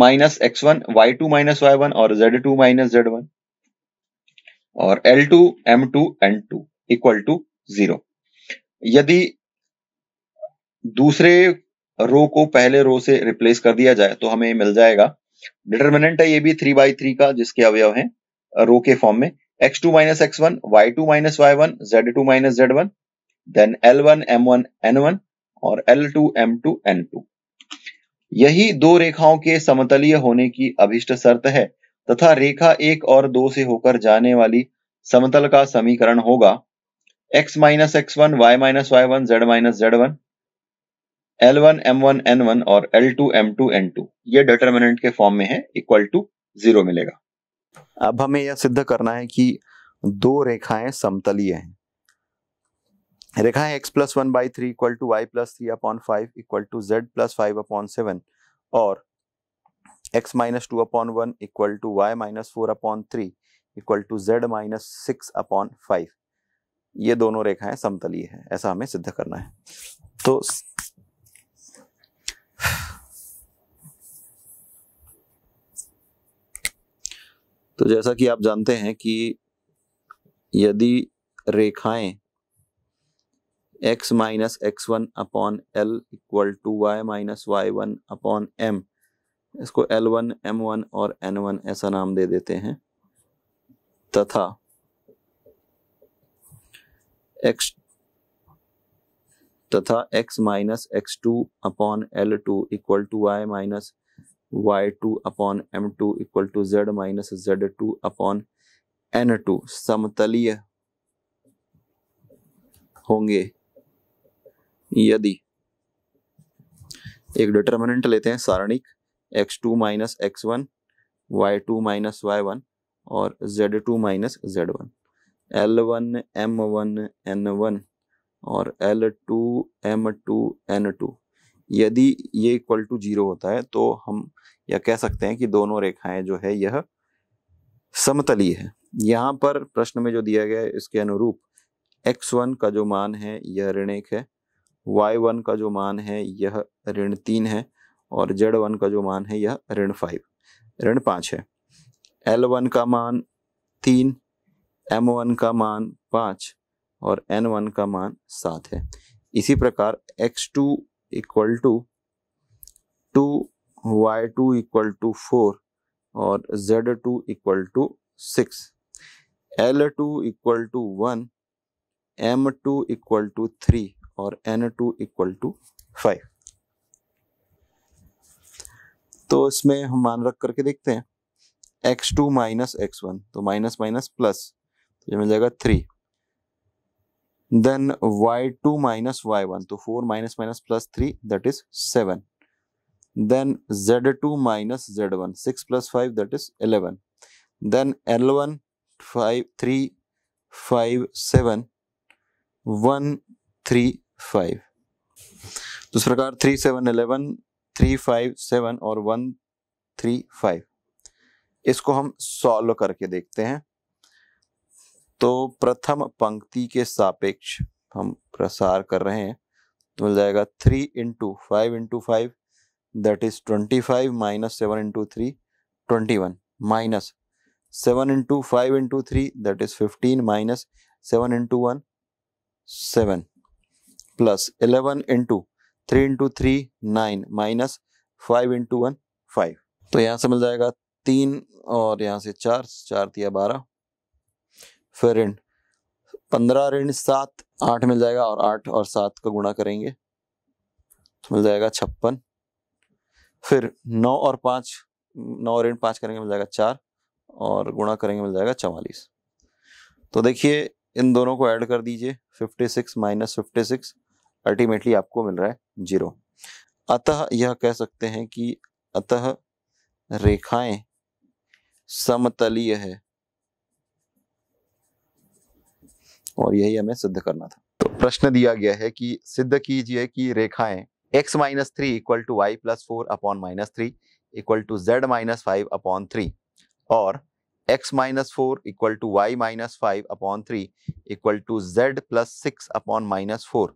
minus x one y two minus y one और z two minus z one और l two m two n two equal to zero यदि दूसरे रो को पहले रो से replace कर दिया जाए तो हमें मिल जाएगा डिटर्मिनेंट है ये भी थ्री बाई थ्री का जिसके अवयव है रो के फॉर्म में x two minus x one y two minus y one z two minus z one then l one m one n one और l two m two n two यही दो रेखाओं के समतलीय होने की अभिष्ट शर्त है तथा रेखा एक और दो से होकर जाने वाली समतल का समीकरण होगा x minus x one y minus y one z minus z one l one m one n one और l two m two n two ये डिटर्मिनेंट के फॉर्म में है इक्वल टू जीरो मिलेगा अब हमें यह सिद्ध करना है कि दो रेखाएं समतलीय हैं रेखाएं x plus one by three equal to y plus three upon five equal to z plus five upon seven और x minus two upon one equal to y minus four upon three equal to z minus six upon five ये दोनों रेखाएं समतलीय है ऐसा हमें सिद्ध करना है तो तो जैसा कि आप जानते हैं कि यदि रेखाएं x minus x one upon l equal to y minus y one upon m इसको एल वन एम वन और एन वन ऐसा नाम दे देते हैं तथा x तथा x minus x two upon l two equal to y minus y two upon m two equal to z minus z two upon n two समतलीय होंगे यदि एक डिटर्मिनेंट लेते हैं सारणिक x two minus x one y two minus y one और z two minus z one l one m one n one और l two m two n two यदि ये इक्वल टू जीरो होता है तो हम यह कह सकते हैं कि दोनों रेखाएं जो है यह समतलीय है यहाँ पर प्रश्न में जो दिया गया है इसके अनुरूप एक्स वन का जो मान है यह ऋण एक है वाई वन का जो मान है यह ऋण तीन है और जेड वन का जो मान है यह ऋण फाइव ऋण पाँच है एल वन का मान तीन एम वन का मान पाँच और एन वन का मान सात है इसी प्रकार x two equal to two y two equal to four और z two equal to six l two equal to one m two equal to three और n two equal to five तो इसमें हम मान रख करके देखते हैं x two minus x one तो माइनस माइनस प्लस तो ये मिल जाएगा three then y two minus y one तो four minus minus plus three that is seven then z two minus z one six plus five that is eleven then l one five three five seven one three five तो इस प्रकार three seven eleven three five seven और one three five इसको हम solve करके देखते हैं तो प्रथम पंक्ति के सापेक्ष हम प्रसार कर रहे हैं तो मिल जाएगा three into five into five that is twenty five minus seven into three twenty one minus seven into five into three that is fifteen minus seven into one seven plus eleven into three into three nine minus five into one five तो यहाँ से मिल जाएगा तीन और यहाँ से चार चार दिया बारह फिर ऋण पंद्रह ऋण सात आठ मिल जाएगा और आठ और सात को गुणा करेंगे तो मिल जाएगा छप्पन फिर नौ और पाँच नौ ऋण पाँच करेंगे मिल जाएगा चार और गुणा करेंगे मिल जाएगा चवालीस तो देखिए इन दोनों को ऐड कर दीजिए fifty six minus fifty six ultimately आपको मिल रहा है जीरो अतः यह कह सकते हैं कि अतः रेखाएं समतलीय है और यही हमें सिद्ध करना था तो प्रश्न दिया गया है कि सिद्ध कीजिए कि रेखाएं x minus three equal to y plus four upon minus three equal to z minus five upon three और x minus four equal to y minus five upon three equal to z plus six upon minus four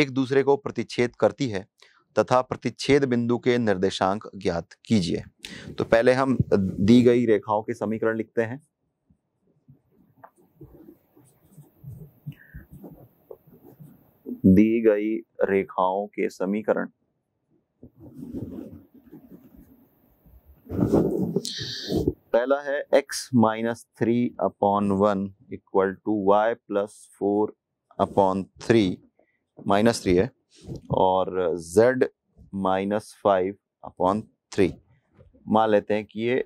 एक दूसरे को प्रतिच्छेद करती है तथा प्रतिच्छेद बिंदु के निर्देशांक ज्ञात कीजिए तो पहले हम दी गई रेखाओं के समीकरण लिखते हैं दी गई रेखाओं के समीकरण पहला है x minus three upon one equal to y plus four upon three minus three है और z minus five upon three मान लेते हैं कि ये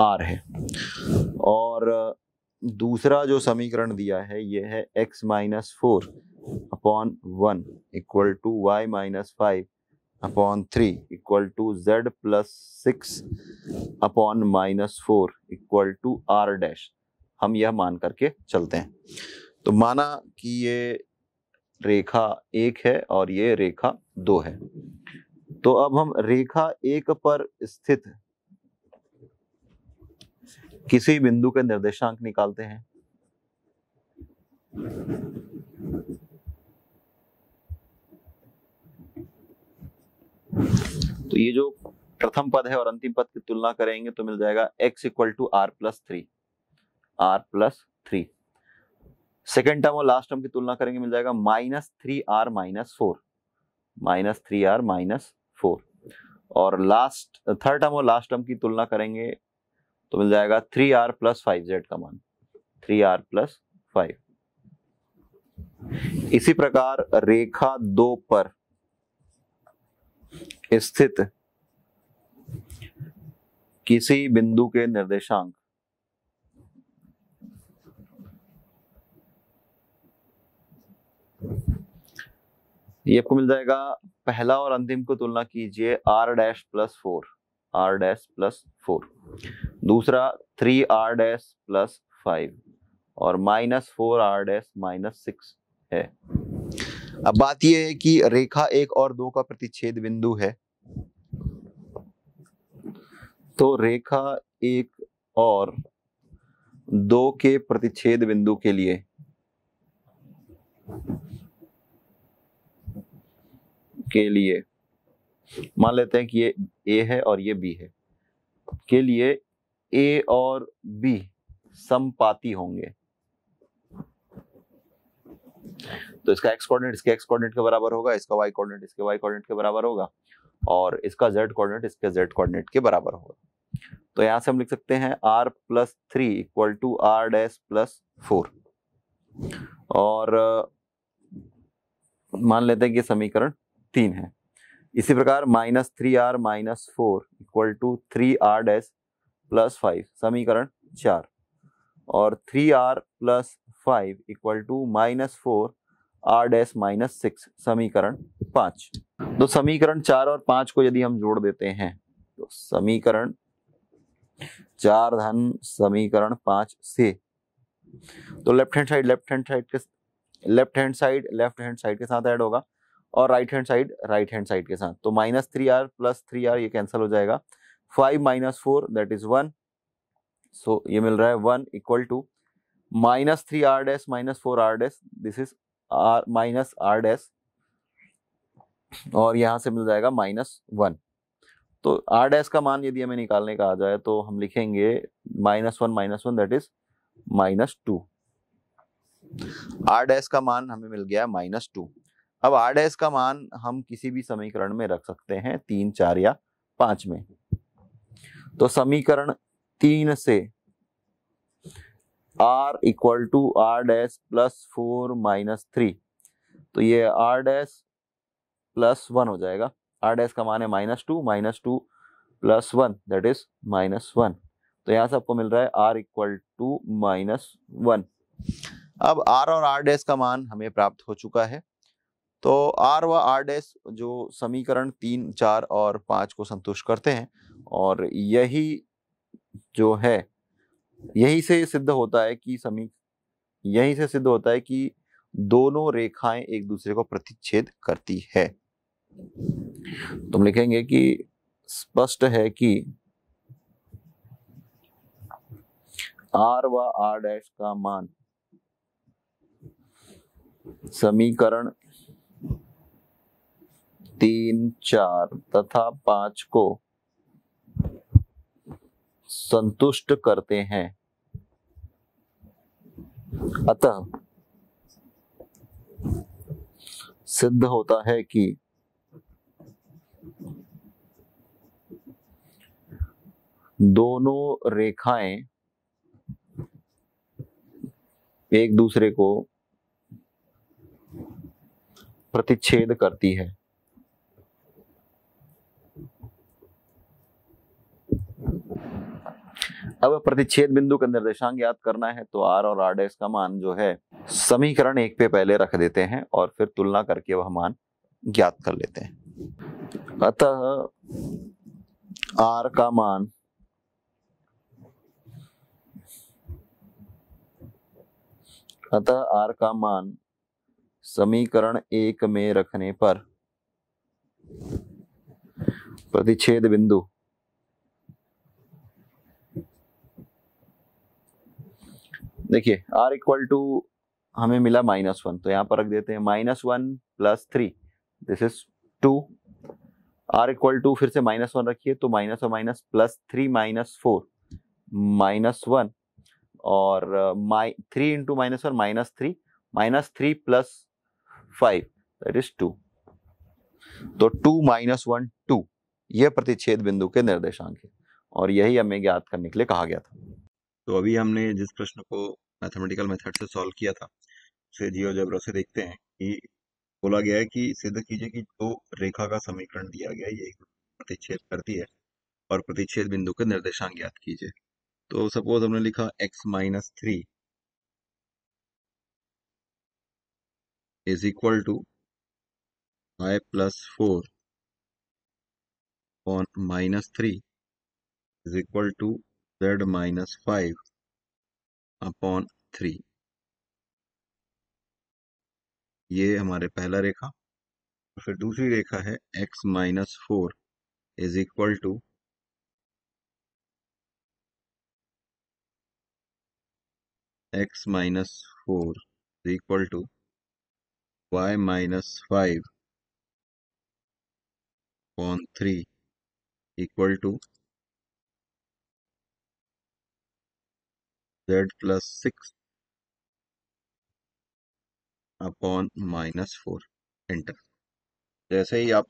आर है और दूसरा जो समीकरण दिया है ये है x minus four upon one equal to y minus five upon three equal to z plus six upon minus four equal to r dash हम यह मान करके चलते हैं तो माना कि ये रेखा एक है और ये रेखा दो है तो अब हम रेखा एक पर स्थित किसी बिंदु के निर्देशांक निकालते हैं तो ये जो प्रथम पद है और अंतिम पद की तुलना करेंगे तो मिल जाएगा x equal to r plus three r plus three second term और लास्ट टर्म की तुलना करेंगे मिल जाएगा minus three r minus four minus three r minus four और लास्ट थर्ड टर्म और लास्ट टर्म की तुलना करेंगे तो मिल जाएगा three r plus five z का मान थ्री आर प्लस फाइव इसी प्रकार रेखा दो पर स्थित किसी बिंदु के निर्देशांक ये आपको मिल जाएगा पहला और अंतिम को तुलना कीजिए r dash plus four r dash plus four दूसरा three r dash plus five और minus four r dash minus six है अब बात यह है कि रेखा एक और दो का प्रतिच्छेद बिंदु है तो रेखा एक और दो के प्रतिच्छेद बिंदु के लिए के लिए मान लेते हैं कि ये ए है और ये बी है के लिए ए और बी समपाती होंगे तो इसका एक्स कोऑर्डिनेट इसके एक्स कोऑर्डिनेट के बराबर होगा इसका वाई कोऑर्डिनेट इसके वाई कोऑर्डिनेट के बराबर होगा और इसका जेड कोऑर्डिनेट इसके जेड कोऑर्डिनेट के बराबर होगा तो यहां से हम लिख सकते हैं r plus three equal to r dash plus four और मान लेते हैं कि समीकरण तीन है इसी प्रकार minus three r minus four equal to three r dash plus five समीकरण चार और three r plus five equal to minus four r dash minus six समीकरण पाँच तो समीकरण चार और पाँच को यदि हम जोड़ देते हैं तो समीकरण चार धन समीकरण पाँच से तो left hand side left hand side के left hand side left hand side के साथ ऐड होगा और right hand side right hand side के साथ तो minus three r plus three r ये कैंसिल हो जाएगा five minus four that is one so ये मिल रहा है one equal to minus three r dash minus four r dash this is r minus r dash और यहां से मिल जाएगा माइनस वन तो आर डैस का मान यदि हमें निकालने का आ जाए तो हम लिखेंगे minus one minus one that is minus two r dash का मान हमें मिल गया माइनस टू अब आर डे का मान हम किसी भी समीकरण में रख सकते हैं तीन चार या पांच में तो समीकरण तीन से r equal to r dash plus four minus three तो ये आर डैस प्लस वन हो जाएगा आर डैस का मान है minus two minus two plus one that is minus one तो यहां से आपको मिल रहा है r equal to minus one अब आर और आर डैस का मान हमें प्राप्त हो चुका है तो आर व आर डैश जो समीकरण तीन चार और पाँच को संतुष्ट करते हैं और यही जो है यही से सिद्ध होता है कि समी यही से सिद्ध होता है कि दोनों रेखाएं एक दूसरे को प्रतिच्छेद करती है तुम लिखेंगे कि स्पष्ट है कि आर व आर डैश का मान समीकरण तीन चार तथा पांच को संतुष्ट करते हैं अतः सिद्ध होता है कि दोनों रेखाएं एक दूसरे को प्रतिच्छेद करती है अब प्रतिच्छेद बिंदु का निर्देशांक याद करना है तो आर और आर का मान जो है समीकरण एक पे पहले रख देते हैं और फिर तुलना करके वह मान ज्ञात कर लेते हैं अतः आर का मान अतः आर का मान समीकरण एक में रखने पर प्रतिच्छेद बिंदु देखिए आर इक्वल टू हमें मिला माइनस वन तो यहाँ पर रख देते हैं minus one plus three this is two r equal to फिर से माइनस वन रखिए तो माइनस और minus plus three minus four minus one और माइ three into minus one minus three minus three plus five that is two तो two minus one two यह प्रतिच्छेद बिंदु के निर्देशांक है और यही हमें ज्ञात करने के लिए कहा गया था तो अभी हमने जिस प्रश्न को मैथमेटिकल मेथड से सॉल्व किया था उसे जियो जेब्रा से देखते हैं कि बोला गया है कि सिद्ध कीजिए कि जो रेखा का समीकरण दिया गया है ये प्रतिच्छेद करती है और प्रतिच्छेद बिंदु के निर्देशांक ज्ञात कीजिए तो सपोज हमने लिखा x minus three is equal to y plus four on minus three is equal to z minus 5 upon 3 ये हमारे पहला रेखा और तो फिर दूसरी रेखा है x minus four is equal to x minus four is equal to y minus five on three equal to z plus 6 upon minus four enter जैसे ही आप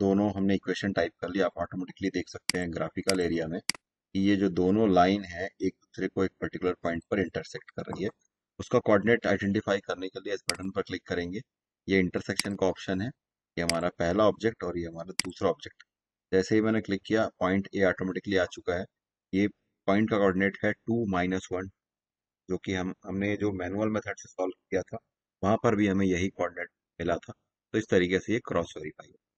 दोनों हमने इक्वेशन टाइप कर लिया आप ऑटोमेटिकली देख सकते हैं ग्राफिकल एरिया में कि ये जो दोनों लाइन है एक दूसरे को एक पर्टिकुलर पॉइंट पर इंटरसेक्ट कर रही है उसका कोऑर्डिनेट आइडेंटिफाई करने के लिए इस बटन पर क्लिक करेंगे ये इंटरसेक्शन का ऑप्शन है ये हमारा पहला ऑब्जेक्ट और ये हमारा दूसरा ऑब्जेक्ट जैसे ही मैंने क्लिक किया पॉइंट ए ऑटोमेटिकली आ चुका है ये पॉइंट का कोऑर्डिनेट है टू माइनस वन जो कि हम हमने जो मैनुअल मेथड से सॉल्व किया था वहाँ पर भी हमें यही कोऑर्डिनेट मिला था तो इस तरीके से ये क्रॉस वेरीफाई है